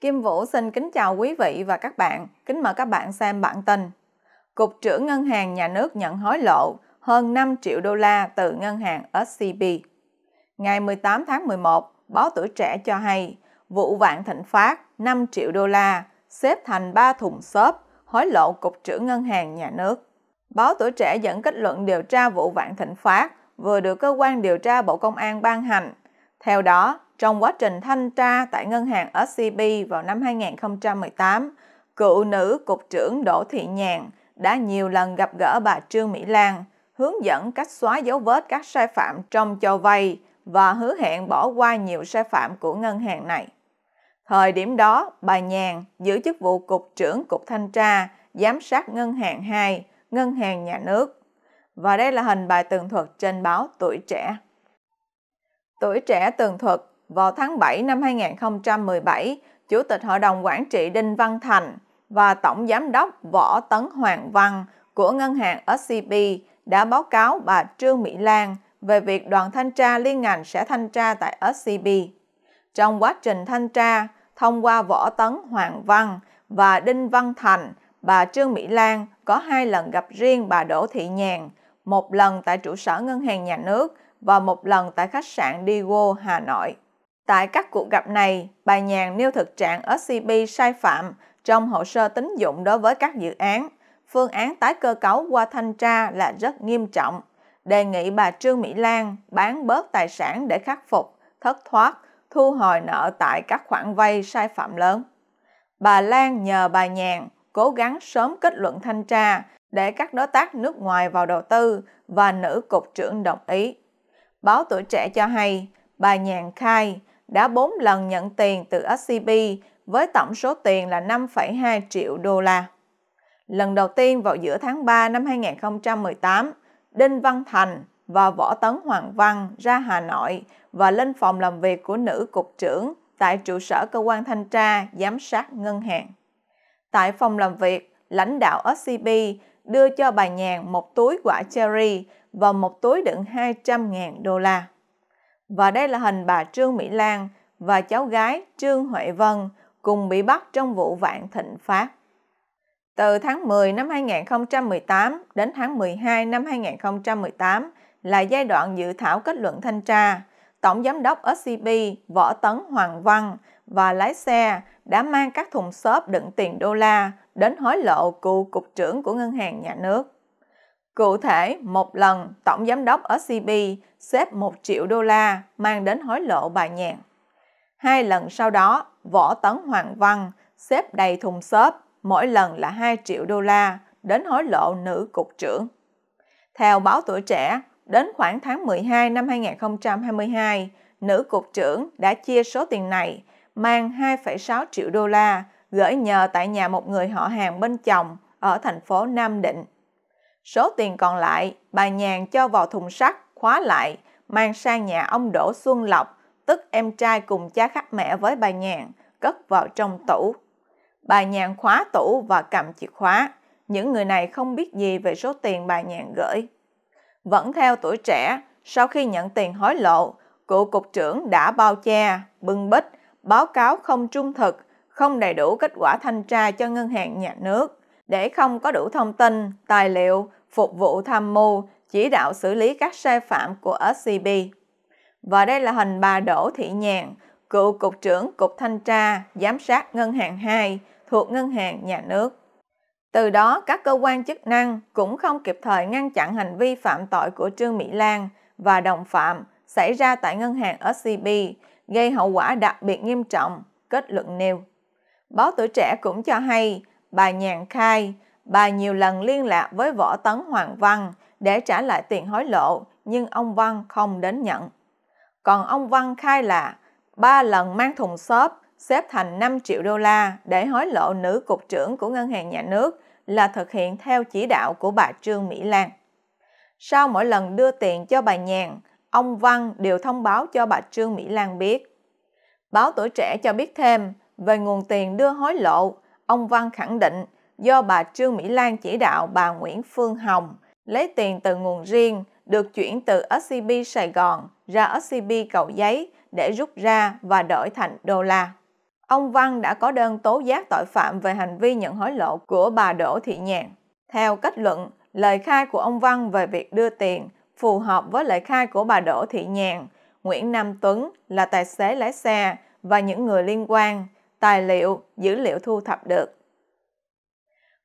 Kim Vũ xin kính chào quý vị và các bạn, kính mời các bạn xem bản tin. Cục trưởng Ngân hàng Nhà nước nhận hối lộ hơn 5 triệu đô la từ ngân hàng SCB. Ngày 18 tháng 11, báo tuổi trẻ cho hay vụ vạn thịnh phát 5 triệu đô la xếp thành 3 thùng xốp hối lộ Cục trưởng Ngân hàng Nhà nước. Báo tuổi trẻ dẫn kết luận điều tra vụ vạn thịnh phát vừa được cơ quan điều tra Bộ Công an ban hành. Theo đó, trong quá trình thanh tra tại ngân hàng SCB vào năm 2018, cựu nữ cục trưởng Đỗ Thị Nhàn đã nhiều lần gặp gỡ bà Trương Mỹ Lan, hướng dẫn cách xóa dấu vết các sai phạm trong cho vay và hứa hẹn bỏ qua nhiều sai phạm của ngân hàng này. Thời điểm đó, bà Nhàn giữ chức vụ cục trưởng cục thanh tra, giám sát ngân hàng 2, ngân hàng nhà nước. Và đây là hình bài tường thuật trên báo Tuổi Trẻ. Tuổi Trẻ tường thuật vào tháng 7 năm 2017, Chủ tịch Hội đồng Quản trị Đinh Văn Thành và Tổng Giám đốc Võ Tấn Hoàng Văn của ngân hàng SCB đã báo cáo bà Trương Mỹ Lan về việc đoàn thanh tra liên ngành sẽ thanh tra tại SCB. Trong quá trình thanh tra, thông qua Võ Tấn Hoàng Văn và Đinh Văn Thành, bà Trương Mỹ Lan có hai lần gặp riêng bà Đỗ Thị Nhàn, một lần tại trụ sở ngân hàng nhà nước và một lần tại khách sạn Digo, Hà Nội. Tại các cuộc gặp này, bà Nhàn nêu thực trạng SCB sai phạm trong hồ sơ tín dụng đối với các dự án. Phương án tái cơ cấu qua thanh tra là rất nghiêm trọng. Đề nghị bà Trương Mỹ Lan bán bớt tài sản để khắc phục, thất thoát, thu hồi nợ tại các khoản vay sai phạm lớn. Bà Lan nhờ bà Nhàn cố gắng sớm kết luận thanh tra để các đối tác nước ngoài vào đầu tư và nữ cục trưởng đồng ý. Báo Tuổi Trẻ cho hay, bà Nhàn khai đã 4 lần nhận tiền từ SCB với tổng số tiền là 5,2 triệu đô la. Lần đầu tiên vào giữa tháng 3 năm 2018, Đinh Văn Thành và Võ Tấn Hoàng Văn ra Hà Nội và lên phòng làm việc của nữ cục trưởng tại trụ sở cơ quan thanh tra giám sát ngân hàng. Tại phòng làm việc, lãnh đạo SCB đưa cho bà Nhàn một túi quả cherry và một túi đựng 200.000 đô la. Và đây là hình bà Trương Mỹ Lan và cháu gái Trương Huệ Vân cùng bị bắt trong vụ vạn thịnh phát. Từ tháng 10 năm 2018 đến tháng 12 năm 2018 là giai đoạn dự thảo kết luận thanh tra. Tổng giám đốc SCB Võ Tấn Hoàng Văn và lái xe đã mang các thùng xốp đựng tiền đô la đến hối lộ cựu cục trưởng của ngân hàng nhà nước. Cụ thể, một lần tổng giám đốc ở CB xếp 1 triệu đô la mang đến hối lộ bà nhàn. Hai lần sau đó, Võ Tấn Hoàng Văn xếp đầy thùng xốp, mỗi lần là 2 triệu đô la đến hối lộ nữ cục trưởng. Theo báo tuổi trẻ, đến khoảng tháng 12 năm 2022, nữ cục trưởng đã chia số tiền này mang 2,6 triệu đô la gửi nhờ tại nhà một người họ hàng bên chồng ở thành phố Nam Định Số tiền còn lại, bà nhàn cho vào thùng sắt, khóa lại, mang sang nhà ông Đỗ Xuân Lộc, tức em trai cùng cha khác mẹ với bà nhàn, cất vào trong tủ. Bà nhàn khóa tủ và cầm chìa khóa. Những người này không biết gì về số tiền bà nhàn gửi. Vẫn theo tuổi trẻ, sau khi nhận tiền hối lộ, cựu cục trưởng đã bao che, bưng bít, báo cáo không trung thực, không đầy đủ kết quả thanh tra cho ngân hàng nhà nước, để không có đủ thông tin, tài liệu, phục vụ tham mưu, chỉ đạo xử lý các sai phạm của SCB. Và đây là hình bà Đỗ Thị Nhàn, cựu Cục trưởng Cục Thanh tra, Giám sát Ngân hàng 2 thuộc Ngân hàng Nhà nước. Từ đó, các cơ quan chức năng cũng không kịp thời ngăn chặn hành vi phạm tội của Trương Mỹ Lan và đồng phạm xảy ra tại ngân hàng SCB, gây hậu quả đặc biệt nghiêm trọng, kết luận nêu. Báo tuổi trẻ cũng cho hay, bà Nhàn khai, bà nhiều lần liên lạc với Võ Tấn Hoàng Văn để trả lại tiền hối lộ, nhưng ông Văn không đến nhận. Còn ông Văn khai là ba lần mang thùng xốp xếp thành 5 triệu đô la để hối lộ nữ cục trưởng của ngân hàng nhà nước là thực hiện theo chỉ đạo của bà Trương Mỹ Lan. Sau mỗi lần đưa tiền cho bà Nhàn, ông Văn đều thông báo cho bà Trương Mỹ Lan biết. Báo Tuổi Trẻ cho biết thêm về nguồn tiền đưa hối lộ ông Văn khẳng định do bà Trương Mỹ Lan chỉ đạo bà Nguyễn Phương Hồng lấy tiền từ nguồn riêng được chuyển từ SCB Sài Gòn ra SCB Cầu Giấy để rút ra và đổi thành đô la. Ông Văn đã có đơn tố giác tội phạm về hành vi nhận hối lộ của bà Đỗ Thị Nhàn. Theo kết luận, lời khai của ông Văn về việc đưa tiền phù hợp với lời khai của bà Đỗ Thị Nhàn, Nguyễn Nam Tuấn là tài xế lái xe và những người liên quan tài liệu, dữ liệu thu thập được.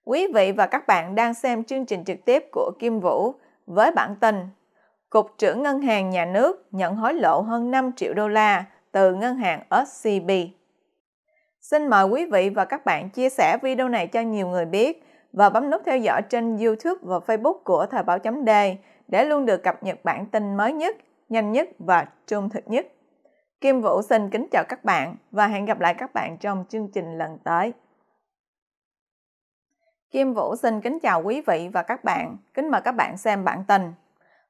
Quý vị và các bạn đang xem chương trình trực tiếp của Kim Vũ với bản tin Cục trưởng Ngân hàng Nhà nước nhận hối lộ hơn 5 triệu đô la từ ngân hàng SCB. Xin mời quý vị và các bạn chia sẻ video này cho nhiều người biết và bấm nút theo dõi trên YouTube và Facebook của Thời báo chấm D để luôn được cập nhật bản tin mới nhất, nhanh nhất và trung thực nhất. Kim Vũ xin kính chào các bạn và hẹn gặp lại các bạn trong chương trình lần tới. Kim Vũ xin kính chào quý vị và các bạn, kính mời các bạn xem bản tin.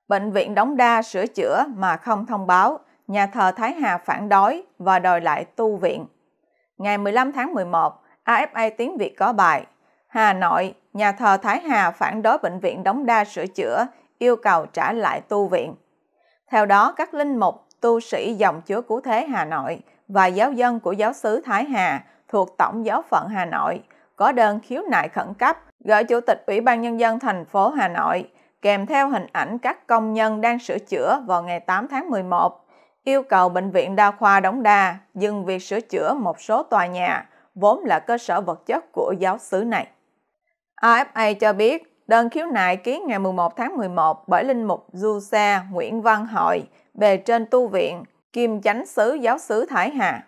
Bệnh viện đóng đa sửa chữa mà không thông báo, nhà thờ Thái Hà phản đối và đòi lại tu viện. Ngày 15 tháng 11, AFA tiếng Việt có bài Hà Nội, nhà thờ Thái Hà phản đối bệnh viện đóng đa sửa chữa, yêu cầu trả lại tu viện. Theo đó, các linh mục, tu sĩ dòng chúa cứu thế Hà Nội và giáo dân của giáo sứ Thái Hà thuộc Tổng giáo phận Hà Nội có đơn khiếu nại khẩn cấp gửi Chủ tịch Ủy ban Nhân dân thành phố Hà Nội kèm theo hình ảnh các công nhân đang sửa chữa vào ngày 8 tháng 11, yêu cầu Bệnh viện Đa khoa Đống Đa dừng việc sửa chữa một số tòa nhà vốn là cơ sở vật chất của giáo sứ này. AFA cho biết Đơn khiếu nại ký ngày 11 tháng 11 bởi Linh Mục Du Sa Nguyễn Văn Hội, về trên tu viện, Kim chánh sứ giáo sứ Thái Hà.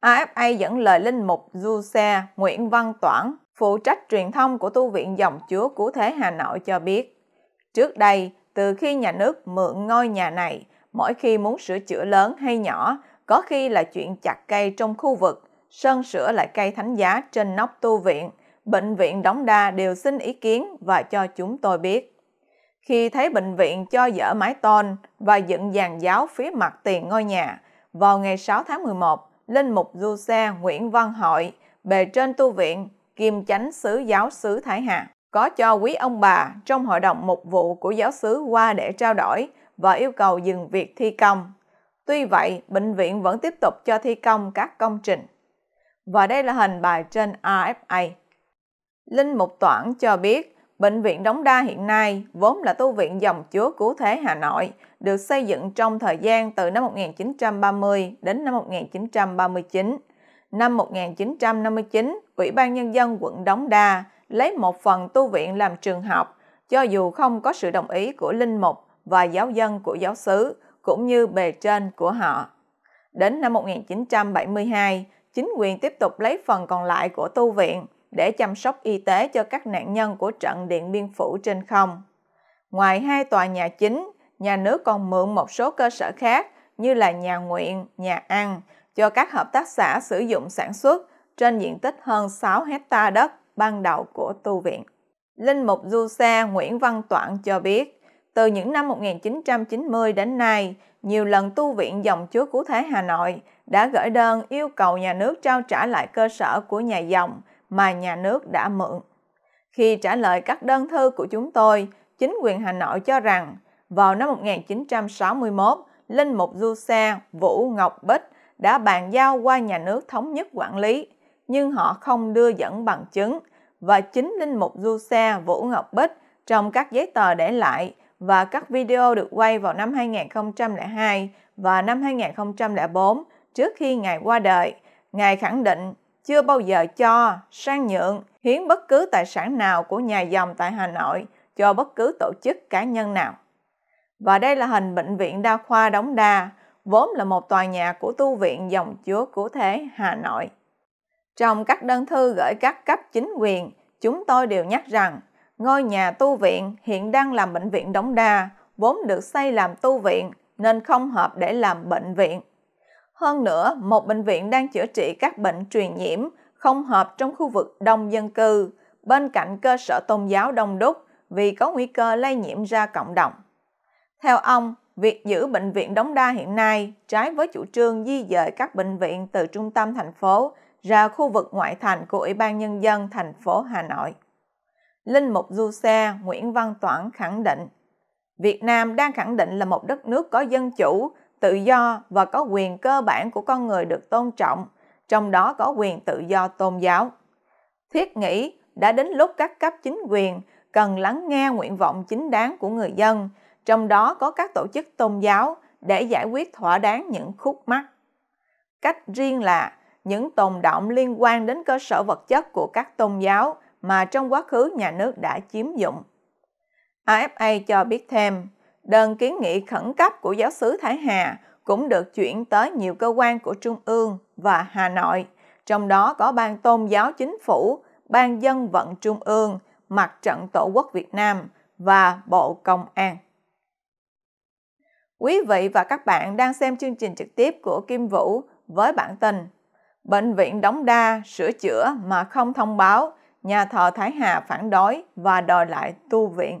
AFA dẫn lời Linh Mục Du Sa Nguyễn Văn Toản, phụ trách truyền thông của tu viện dòng chúa Cứu Thế Hà Nội cho biết. Trước đây, từ khi nhà nước mượn ngôi nhà này, mỗi khi muốn sửa chữa lớn hay nhỏ, có khi là chuyện chặt cây trong khu vực, sơn sửa lại cây thánh giá trên nóc tu viện – bệnh viện Đống Đa đều xin ý kiến và cho chúng tôi biết. Khi thấy bệnh viện cho dỡ mái tôn và dựng dàn giáo phía mặt tiền ngôi nhà, vào ngày 6 tháng 11, Linh Mục Du Xe Nguyễn Văn Hội, bề trên tu viện, kiêm chánh sứ giáo sứ Thái Hà, có cho quý ông bà trong hội đồng mục vụ của giáo sứ qua để trao đổi và yêu cầu dừng việc thi công. Tuy vậy, bệnh viện vẫn tiếp tục cho thi công các công trình. Và đây là hình bài trên AFA. Linh Mục Toản cho biết, Bệnh viện Đống Đa hiện nay vốn là tu viện dòng Chúa Cứu Thế Hà Nội, được xây dựng trong thời gian từ năm 1930 đến năm 1939. Năm 1959, Ủy ban Nhân dân quận Đống Đa lấy một phần tu viện làm trường học, cho dù không có sự đồng ý của linh mục và giáo dân của giáo xứ, cũng như bề trên của họ. Đến năm 1972, chính quyền tiếp tục lấy phần còn lại của tu viện – để chăm sóc y tế cho các nạn nhân của trận Điện Biên Phủ trên không. Ngoài hai tòa nhà chính, nhà nước còn mượn một số cơ sở khác như là nhà nguyện, nhà ăn cho các hợp tác xã sử dụng sản xuất trên diện tích hơn 6 hecta đất ban đầu của tu viện. Linh mục du xe Nguyễn Văn Toản cho biết, từ những năm 1990 đến nay, nhiều lần tu viện dòng Chúa Cứu Thế Hà Nội đã gửi đơn yêu cầu nhà nước trao trả lại cơ sở của nhà dòng mà nhà nước đã mượn. Khi trả lời các đơn thư của chúng tôi, chính quyền Hà Nội cho rằng vào năm 1961, Linh Mục Du Xe Vũ Ngọc Bích đã bàn giao qua nhà nước thống nhất quản lý, nhưng họ không đưa dẫn bằng chứng và chính Linh Mục Du Xe Vũ Ngọc Bích trong các giấy tờ để lại và các video được quay vào năm 2002 và năm 2004 trước khi Ngài qua đời, Ngài khẳng định chưa bao giờ cho, sang nhượng, hiến bất cứ tài sản nào của nhà dòng tại Hà Nội cho bất cứ tổ chức cá nhân nào. Và đây là hình bệnh viện đa khoa Đống Đa, vốn là một tòa nhà của tu viện dòng chúa cứu thế Hà Nội. Trong các đơn thư gửi các cấp chính quyền, chúng tôi đều nhắc rằng ngôi nhà tu viện hiện đang làm bệnh viện Đống Đa, vốn được xây làm tu viện nên không hợp để làm bệnh viện. Hơn nữa, một bệnh viện đang chữa trị các bệnh truyền nhiễm không hợp trong khu vực đông dân cư, bên cạnh cơ sở tôn giáo đông đúc vì có nguy cơ lây nhiễm ra cộng đồng. Theo ông, việc giữ bệnh viện đóng đa hiện nay trái với chủ trương di dời các bệnh viện từ trung tâm thành phố ra khu vực ngoại thành của Ủy ban Nhân dân thành phố Hà Nội. Linh mục du xe Nguyễn Văn Toản khẳng định, Việt Nam đang khẳng định là một đất nước có dân chủ tự do và có quyền cơ bản của con người được tôn trọng, trong đó có quyền tự do tôn giáo. Thiết nghĩ đã đến lúc các cấp chính quyền cần lắng nghe nguyện vọng chính đáng của người dân, trong đó có các tổ chức tôn giáo để giải quyết thỏa đáng những khúc mắc. Cách riêng là những tồn động liên quan đến cơ sở vật chất của các tôn giáo mà trong quá khứ nhà nước đã chiếm dụng. AFA cho biết thêm, đơn kiến nghị khẩn cấp của giáo sứ Thái Hà cũng được chuyển tới nhiều cơ quan của Trung ương và Hà Nội, trong đó có Ban Tôn giáo Chính phủ, Ban Dân vận Trung ương, Mặt trận Tổ quốc Việt Nam và Bộ Công an. Quý vị và các bạn đang xem chương trình trực tiếp của Kim Vũ với bản tin Bệnh viện đóng đa, sửa chữa mà không thông báo, nhà thờ Thái Hà phản đối và đòi lại tu viện.